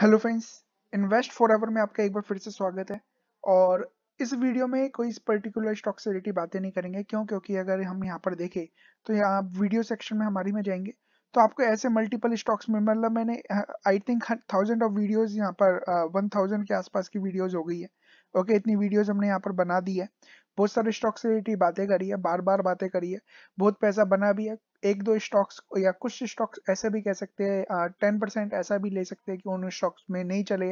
hello friends Invest For Ever में आपका एक बार फिर से स्वागत है और इस वीडियो में कोई इस पर्टिकुलर स्टॉक से रिलेटेड बातें नहीं करेंगे क्यों क्योंकि अगर हम यहाँ पर देखें तो यहाँ वीडियो सेक्शन में हमारी में जाएंगे तो आपको ऐसे मल्टीपल स्टॉक्स में मतलब मैंने I think thousand of videos यहाँ पर वन थाउजेंड के आसपास की वीडियोज हो गई है ओके okay, इतनी वीडियोज हमने यहाँ पर बना दी है बहुत सारे स्टॉक से रिलेटेड बातें करी है बार बार बातें करी है बहुत पैसा बना भी है एक दो स्टॉक्स या कुछ स्टॉक्स ऐसे भी कह सकते हैं टेन परसेंट ऐसा भी ले सकते हैं कि उन स्टॉक्स में नहीं चले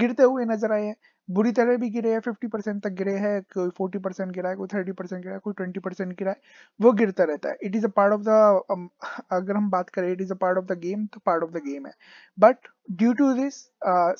गिरते हुए नजर आए हैं बुरी तरह भी गिरे हैं फिफ्टी परसेंट तक गिरे हैं कोई फोर्टी परसेंट गिरा है कोई थर्टी परसेंट गिरा है कोई ट्वेंटी परसेंट गिरा है वो गिरता रहता है it is a part of the अगर हम बात करें it is a part of the game तो पार्ट ऑफ द गेम है but due to this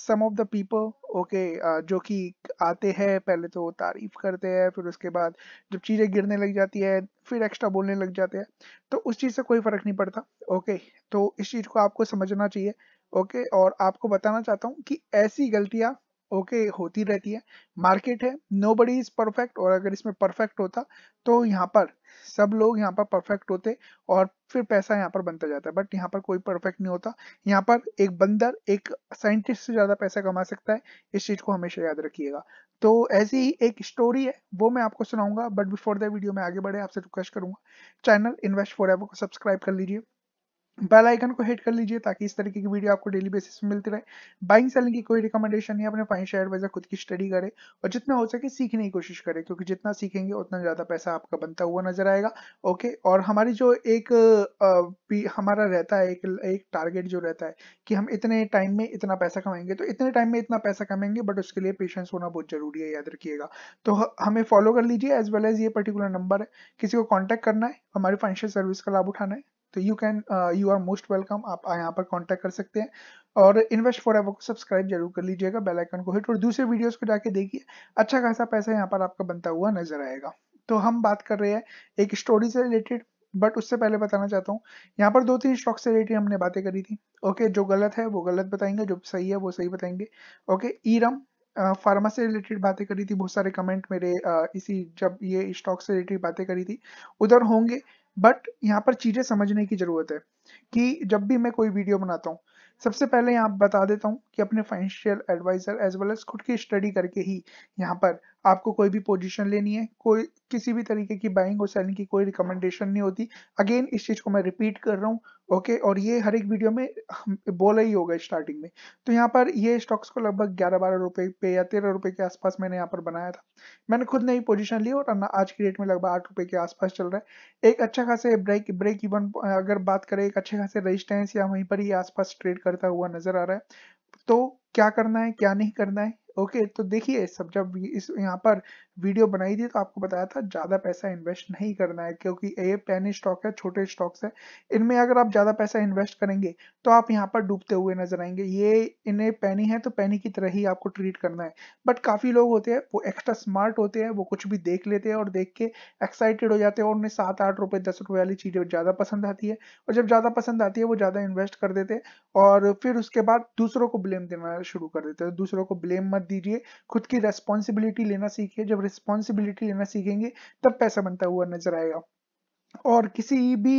some of the people okay जो कि आते हैं पहले तो तारीफ करते हैं फिर उसके बाद जब चीज़ें गिरने लग जाती है फिर एक्स्ट्रा बोलने लग जाते हैं तो उस चीज़ से कोई फ़र्क नहीं पड़ता ओके okay, तो इस चीज़ को आपको समझना चाहिए ओके okay, और आपको बताना चाहता हूँ कि ऐसी गलतियाँ ओके okay, होती रहती है मार्केट है नो बडी इज परफेक्ट और अगर इसमें परफेक्ट होता तो यहाँ पर सब लोग यहाँ पर परफेक्ट होते और फिर पैसा यहाँ पर बनता जाता है बट यहाँ पर कोई परफेक्ट नहीं होता यहाँ पर एक बंदर एक साइंटिस्ट से ज्यादा पैसा कमा सकता है इस चीज को हमेशा याद रखिएगा तो ऐसी ही एक स्टोरी है वो मैं आपको सुनाऊंगा बट बिफोर द वीडियो में आगे बढ़े आपसे रिक्वेस्ट करूंगा चैनल इन्वेस्ट फॉर को सब्सक्राइब कर लीजिए बेल आइकन को हिट कर लीजिए ताकि इस तरीके की वीडियो आपको डेली बेसिस में मिलती रहे बाइंग सेलिंग की कोई रिकमेंडेशन नहीं अपने फाइनेंशियल एडवाइजर खुद की स्टडी करें और जितना हो सके सीखने की कोशिश करें क्योंकि जितना सीखेंगे उतना ज़्यादा पैसा आपका बनता हुआ नजर आएगा ओके और हमारी जो एक आ, हमारा रहता है एक, एक टारगेट जो रहता है कि हम इतने टाइम में इतना पैसा कमाएंगे तो इतने टाइम में इतना पैसा कमाएंगे बट उसके लिए पेशेंस होना बहुत ज़रूरी है याद रखिएगा तो हमें फॉलो कर लीजिए एज वेल एज ये पर्टिकुलर नंबर है किसी को कॉन्टेक्ट करना है हमारी फाइनेंशियल सर्विस का लाभ उठाना है तो you can you are most welcome आप यहाँ पर कॉन्टेक्ट कर सकते हैं और इन्वेस्ट फॉर एवर को सब्सक्राइब जरूर कर लीजिएगा बेल आइकन को हिट और दूसरे वीडियोस को जाके देखिए अच्छा खासा पैसा यहाँ पर आपका बनता हुआ नजर आएगा तो हम बात कर रहे हैं एक स्टोरी से रिलेटेड बट उससे पहले बताना चाहता हूँ यहाँ पर दो तीन स्टॉक से रिलेटेड हमने बातें करी थी ओके जो गलत है वो गलत बताएंगे जो सही है वो सही बताएंगे ओके ईरम फार्मा से रिलेटेड बातें करी थी बहुत सारे कमेंट मेरे uh, इसी जब ये स्टॉक से रिलेटेड बातें करी थी उधर होंगे बट यहाँ पर चीजें समझने की जरूरत है कि जब भी मैं कोई वीडियो बनाता हूँ सबसे पहले यहाँ बता देता हूँ कि अपने financial advisor as well as खुद की स्टडी करके ही यहाँ पर आपको कोई भी पोजीशन लेनी है कोई किसी भी तरीके की बाइंग और सेलिंग की कोई रिकमेंडेशन नहीं होती अगेन इस चीज़ को मैं रिपीट कर रहा हूँ ओके और ये हर एक वीडियो में बोला ही होगा स्टार्टिंग में तो यहाँ पर ये स्टॉक्स को लगभग ग्यारह बारह रुपए पे या तेरह रुपए के आसपास मैंने यहाँ पर बनाया था मैंने खुद नई पोजिशन ली और आज की डेट में लगभग आठ रुपए के आसपास चल रहा है एक अच्छा खासे ब्रेक ब्रेक इवन अगर बात करें एक अच्छे खासे रजिस्टेंस या वहीं पर ही आसपास ट्रेड करता हुआ नजर आ रहा है तो क्या करना है क्या नहीं करना है ओके तो देखिए सब जब इस यहाँ पर वीडियो बनाई थी तो आपको बताया था ज़्यादा पैसा इन्वेस्ट नहीं करना है क्योंकि ये पैनी स्टॉक है छोटे स्टॉक्स है इनमें अगर आप ज़्यादा पैसा इन्वेस्ट करेंगे तो आप यहाँ पर डूबते हुए नजर आएंगे ये इन्हें पैनी है तो पैनी की तरह ही आपको ट्रीट करना है बट काफ़ी लोग होते हैं वो एक्स्ट्रा स्मार्ट होते हैं वो कुछ भी देख लेते हैं और देख के एक्साइटेड हो जाते हैं और उन्हें सात आठ रुपए दस रुपए वाली चीज़ें ज़्यादा पसंद आती है और जब ज़्यादा पसंद आती है वो ज़्यादा इन्वेस्ट कर देते हैं और फिर उसके बाद दूसरों को ब्लेम देना शुरू कर देते हैं दूसरों को ब्लेम मत दीजिए खुद की रेस्पॉन्सिबिलिटी लेना सीखिए जब रिस्पॉन्सिबिलिटी लेना सीखेंगे तब पैसा बनता हुआ नजर आएगा और किसी भी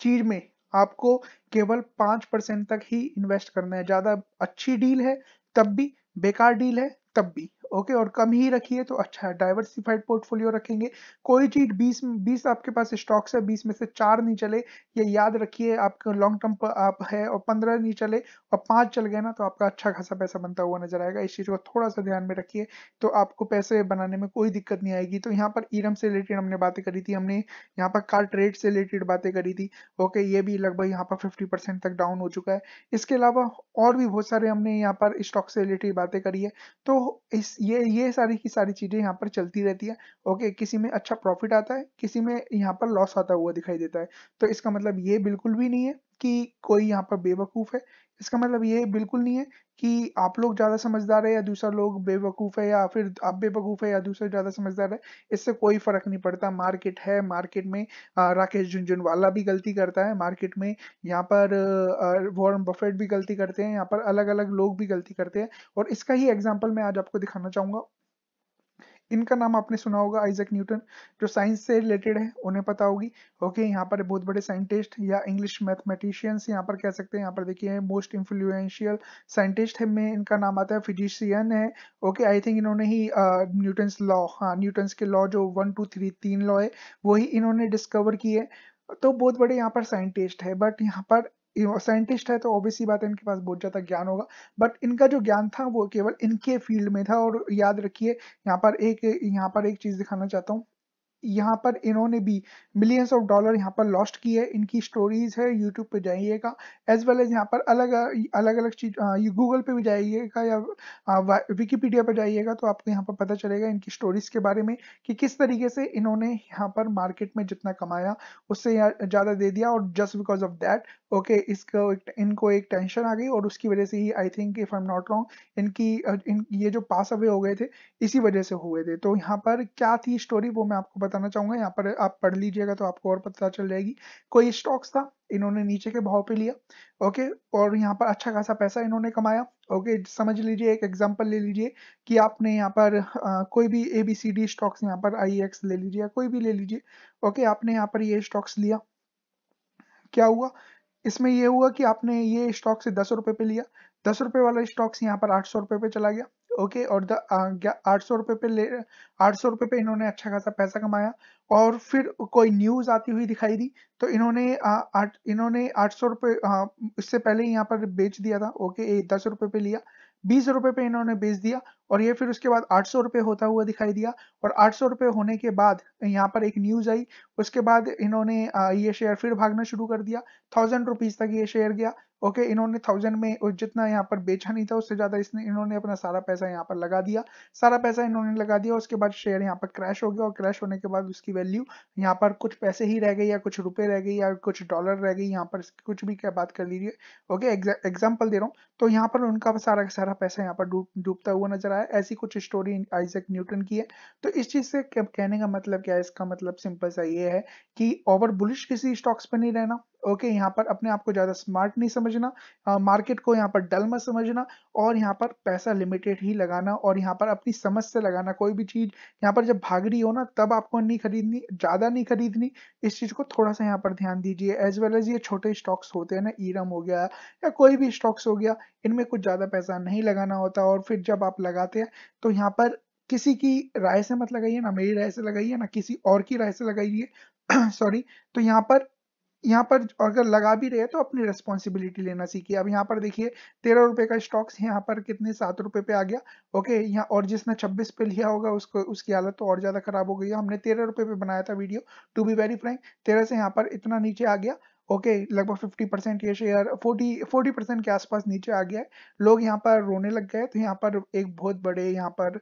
चीज में आपको केवल पांच परसेंट तक ही इन्वेस्ट करना है ज्यादा अच्छी डील है तब भी बेकार डील है तब भी ओके और कम ही रखिए तो अच्छा है डाइवर्सिफाइड पोर्टफोलियो रखेंगे कोई चीज बीस बीस आपके पास स्टॉक्स है बीस में से चार नहीं चले ये याद रखिए आपका लॉन्ग टर्म पर आप है और पंद्रह नहीं चले और पांच चल गए ना तो आपका अच्छा खासा पैसा बनता हुआ नजर आएगा इस चीज़ को थोड़ा सा ध्यान में रखिए तो आपको पैसे बनाने में कोई दिक्कत नहीं आएगी तो यहाँ पर ईरम से रिलेटेड हमने बातें करी थी हमने यहाँ पर कार ट्रेड से रिलेटेड बातें करी थी ओके ये भी लगभग यहाँ पर फिफ्टी परसेंट तक डाउन हो चुका है इसके अलावा और भी बहुत सारे हमने यहाँ पर स्टॉक से रिलेटेड बातें करी है तो इस ये ये सारी की सारी चीज़ें यहाँ पर चलती रहती है ओके किसी में अच्छा प्रॉफिट आता है किसी में यहाँ पर लॉस आता हुआ दिखाई देता है तो इसका मतलब ये बिल्कुल भी नहीं है कि कोई यहाँ पर बेवकूफ़ है इसका मतलब ये बिल्कुल नहीं है कि आप लोग ज़्यादा समझदार है या दूसरा लोग बेवकूफ़ है या फिर आप बेवकूफ़ है या दूसरा ज़्यादा समझदार है इससे कोई फ़र्क नहीं पड़ता मार्केट है मार्केट में राकेश झुंझुनवाला भी गलती करता है मार्केट में यहाँ पर वॉरेन बफेट भी गलती करते हैं यहाँ पर अलग अलग लोग भी गलती करते हैं और इसका ही एग्जाम्पल मैं आज आपको दिखाना चाहूंगा इनका नाम आपने सुना होगा आइजक न्यूटन जो साइंस से रिलेटेड है उन्हें पता होगी ओके यहाँ पर बहुत बड़े साइंटिस्ट या इंग्लिश मैथमेटिशियंस यहाँ पर कह सकते हैं यहाँ पर देखिए मोस्ट इन्फ्लुएंशियल साइंटिस्ट है में इनका नाम आता है फिजिशियन है ओके आई थिंक इन्होंने ही न्यूटन्स लॉ हाँ न्यूटन्स के लॉ जो वन टू थ्री तीन लॉ है वही इन्होंने डिस्कवर किए तो बहुत बड़े यहाँ पर साइंटिस्ट है बट यहाँ पर साइंटिस्ट है तो ऑब्वियसली बात है इनके पास बहुत ज़्यादा ज्ञान होगा बट इनका जो ज्ञान था वो केवल इनके फील्ड में था और याद रखिए यहाँ पर एक यहाँ पर एक चीज़ दिखाना चाहता हूँ यहाँ पर इन्होंने भी मिलियंस ऑफ डॉलर यहाँ पर लॉस्ट की है इनकी स्टोरीज है यूट्यूब पे जाइएगा एज वेल एज यहाँ पर अलग अलग अलग चीज गूगल हाँ, पे भी जाइएगा या हाँ, विकीपीडिया पर जाइएगा तो आपको यहाँ पर पता चलेगा इनकी स्टोरीज के बारे में कि किस तरीके से इन्होंने यहाँ पर मार्केट में जितना कमाया उससे ज़्यादा दे दिया और just because of that okay okay, इसको एक, इनको एक टेंशन आ गई और उसकी वजह से ही I think if I am not wrong इनकी इन ये जो पास अवे हो गए थे इसी वजह से हुए थे तो यहाँ पर क्या थी स्टोरी वो मैं आपको बताना चाहूंगा यहाँ पर आप पढ़ लीजिएगा तो आपको और पता चल जाएगी कोई स्टॉक्स था इन्होंने नीचे के भाव पे लिया ओके और यहाँ पर अच्छा खासा पैसा इन्होंने कमाया ओके समझ लीजिए एक एग्जाम्पल ले लीजिए कि आपने यहाँ पर आ, कोई भी A B C D stocks यहाँ पर आई एक्स e ले लीजिए कोई भी ले लीजिए ओके आपने यहाँ पर ये स्टॉक्स लिया क्या हुआ इसमें यह हुआ कि आपने ये स्टॉक से दस रुपए पे लिया दस रुपए वाला स्टॉक्स यहाँ पर आठ सौ रुपए पे चला गया ओके और आठ सौ रुपए पे ले आठ सौ रुपए पे इन्होंने अच्छा खासा पैसा कमाया और फिर कोई न्यूज आती हुई दिखाई दी तो इन्होंने आठ इन्होंने आठ सौ रुपए इससे पहले यहाँ पर बेच दिया था ओके दस रुपए पे लिया बीस रुपए पे इन्होंने बेच दिया और ये फिर उसके बाद आठ सौ रुपये होता हुआ दिखाई दिया और आठ सौ रुपए होने के बाद यहाँ पर एक न्यूज आई उसके बाद इन्होंने ये शेयर फिर भागना शुरू कर दिया थाउजेंड रुपीज तक ये शेयर गया ओके इन्होंने थाउजेंड में जितना यहाँ पर बेचा नहीं था उससे ज्यादा इसने इन्होंने अपना सारा पैसा यहाँ पर लगा दिया सारा पैसा इन्होंने लगा दिया उसके बाद शेयर यहाँ पर क्रैश हो गया और क्रैश होने के बाद उसकी वैल्यू यहाँ पर कुछ पैसे ही रह गए या कुछ रुपए रह गई या कुछ डॉलर रह गई यहाँ पर कुछ भी क्या बात कर लीजिए ओके एग्जाम्पल दे रहा हूँ तो यहाँ पर उनका सारा सारा पैसा यहाँ पर डूबता हुआ नजर आया ऐसी कुछ स्टोरी आइजक न्यूटन की है तो इस चीज से कहने का मतलब क्या है इसका मतलब सिंपल सा ये है कि ओवर बुलिश किसी स्टॉक्स पर नहीं रहना ओके यहाँ पर अपने आप को ज़्यादा स्मार्ट नहीं समझना मार्केट को यहाँ पर डल मत समझना और यहाँ पर पैसा लिमिटेड ही लगाना और यहाँ पर अपनी समझ से लगाना कोई भी चीज़ यहाँ पर जब भाग रही हो ना तब आपको नहीं खरीदनी ज़्यादा नहीं खरीदनी इस चीज़ को थोड़ा सा यहाँ पर ध्यान दीजिए एज वेल एज ये छोटे स्टॉक्स होते हैं ना ईरम हो गया या कोई भी स्टॉक्स हो गया इनमें कुछ ज़्यादा पैसा नहीं लगाना होता और फिर जब आप लगाते हैं तो यहाँ पर किसी की राय से मत लगाइए ना मेरी राय से लगाइए ना किसी और की राय से लगाइए सॉरी तो यहाँ पर यहाँ पर अगर लगा भी रहे तो अपनी रेस्पॉन्सिबिलिटी लेना सीखिए अब यहाँ पर देखिए तेरह रुपए का स्टॉक्स यहाँ पर कितने सात रुपए पे आ गया ओके यहाँ और जिसने छब्बीस पे लिया होगा उसको उसकी हालत तो और ज्यादा खराब हो गई है हमने तेरह रुपए पे बनाया था video to be very frank तेरह से यहाँ पर इतना नीचे आ गया ओके लगभग फिफ्टी परसेंट ये शेयर फोर्टी फोर्टी परसेंट के आसपास नीचे आ गया है लोग यहाँ पर रोने लग गए तो यहाँ पर एक बहुत बड़े यहाँ पर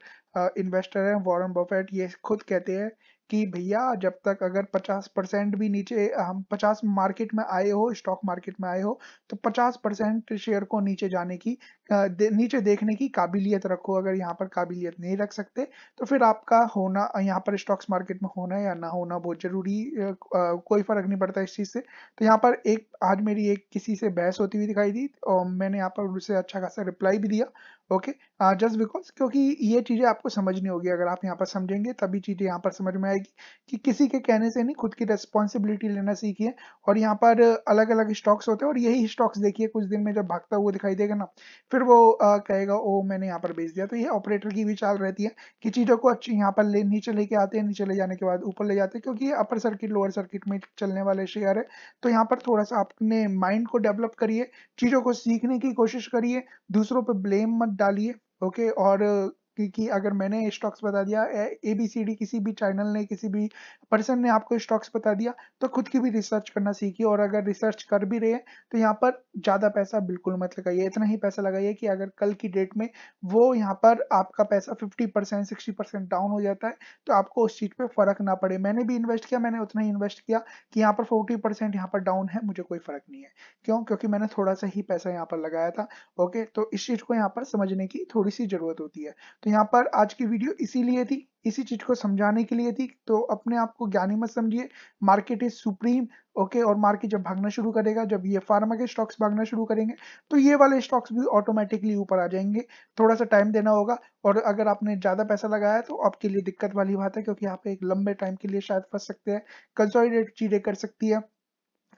इन्वेस्टर हैं वॉरेन बफेट ये खुद कहते हैं कि भैया जब तक अगर 50 परसेंट भी नीचे हम 50 मार्केट में आए हो स्टॉक मार्केट में आए हो तो 50 परसेंट शेयर को नीचे जाने की दे, नीचे देखने की काबिलियत रखो अगर यहाँ पर काबिलियत नहीं रख सकते तो फिर आपका होना यहाँ पर स्टॉक्स मार्केट में होना या ना होना बहुत ज़रूरी कोई फ़र्क नहीं पड़ता इस चीज़ से तो यहाँ पर एक आज मेरी एक किसी से बहस होती हुई दिखाई दी और मैंने यहाँ पर उससे अच्छा खासा रिप्लाई भी दिया ओके जस्ट बिकॉज क्योंकि ये चीज़ें आपको समझनी होगी अगर आप यहाँ पर समझेंगे तभी चीज़ें यहाँ पर समझ में आएगी कि किसी के कहने से नहीं खुद की रेस्पॉन्सिबिलिटी लेना सीखिए और यहाँ पर अलग अलग स्टॉक्स होते हैं और यही स्टॉक्स देखिए कुछ दिन में जब भागता हुआ दिखाई देगा ना फिर वो आ, कहेगा ओ मैंने यहाँ पर बेच दिया तो ये ऑपरेटर की भी चाल रहती है कि चीज़ों को अच्छी यहाँ पर ले नीचे लेके आते हैं नीचे ले जाने के बाद ऊपर ले जाते हैं क्योंकि ये अपर सर्किट लोअर सर्किट में चलने वाले शेयर है तो यहाँ पर थोड़ा सा अपने माइंड को डेवलप करिए चीज़ों को सीखने की कोशिश करिए दूसरों पर ब्लेम मत डालिए ओके और क्योंकि अगर मैंने स्टॉक्स बता दिया ए बी सी डी किसी भी चैनल ने किसी भी पर्सन ने आपको स्टॉक्स बता दिया तो खुद की भी रिसर्च करना सीखिए और अगर रिसर्च कर भी रहे तो यहाँ पर ज़्यादा पैसा बिल्कुल मत लगाइए इतना ही पैसा लगाइए कि अगर कल की डेट में वो यहाँ पर आपका पैसा fifty percent sixty percent down हो जाता है तो आपको उस चीज़ पर फ़र्क ना पड़े मैंने भी इन्वेस्ट किया मैंने उतना ही इन्वेस्ट किया कि यहाँ पर फोर्टी परसेंट यहाँ पर डाउन है मुझे कोई फ़र्क नहीं है क्यों क्योंकि मैंने थोड़ा सा ही पैसा यहाँ पर लगाया था ओके तो इस चीज़ को यहाँ पर समझने की थोड़ी सी ज़रूरत होती है तो यहाँ पर आज की वीडियो इसीलिए थी इसी चीज को समझाने के लिए थी तो अपने आप को ज्ञानी मत समझिए मार्केट इज सुप्रीम ओके और मार्केट जब भागना शुरू करेगा जब ये फार्मा के स्टॉक्स भागना शुरू करेंगे तो ये वाले स्टॉक्स भी ऑटोमेटिकली ऊपर आ जाएंगे थोड़ा सा टाइम देना होगा और अगर आपने ज़्यादा पैसा लगाया तो आपके लिए दिक्कत वाली बात है क्योंकि यहाँ पे एक लंबे टाइम के लिए शायद फंस सकते हैं कंसोलिडेट चीज़ें कर सकती है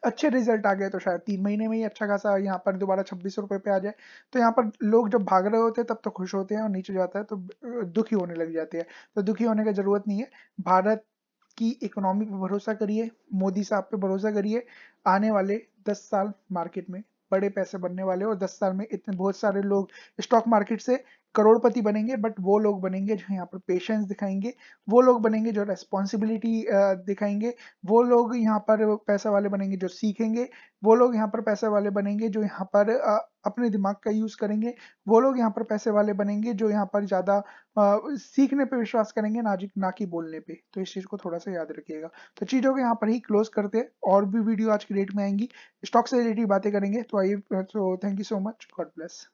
अच्छे रिजल्ट आ गए तो शायद तीन महीने में ही अच्छा खासा यहाँ पर दोबारा छब्बीस रुपए पे आ जाए तो यहाँ पर लोग जब भाग रहे होते हैं तब तो खुश होते हैं और नीचे जाता है तो दुखी होने लग जाते हैं तो दुखी होने की जरूरत नहीं है भारत की इकोनॉमी पर भरोसा करिए मोदी साहब पे भरोसा करिए आने वाले दस साल मार्केट में बड़े पैसे बनने वाले और दस साल में इतने बहुत सारे लोग स्टॉक मार्केट से करोड़पति बनेंगे बट वो लोग बनेंगे जो यहाँ पर पेशेंस दिखाएंगे वो लोग बनेंगे जो रेस्पॉन्सिबिलिटी दिखाएंगे वो लोग यहाँ पर पैसा वाले बनेंगे जो सीखेंगे वो लोग यहाँ पर पैसा वाले बनेंगे जो यहाँ पर अपने दिमाग का यूज़ करेंगे वो लोग यहाँ पर पैसे वाले बनेंगे जो यहाँ पर ज़्यादा सीखने पर विश्वास करेंगे ना जी ना कि बोलने पर तो इस चीज़ को थोड़ा सा याद रखिएगा तो चीज़ों को यहाँ पर ही क्लोज करते हैं और भी वीडियो आज की डेट में आएंगी स्टॉक से रिलेटेड बातें करेंगे तो आइए तो thank you so much God bless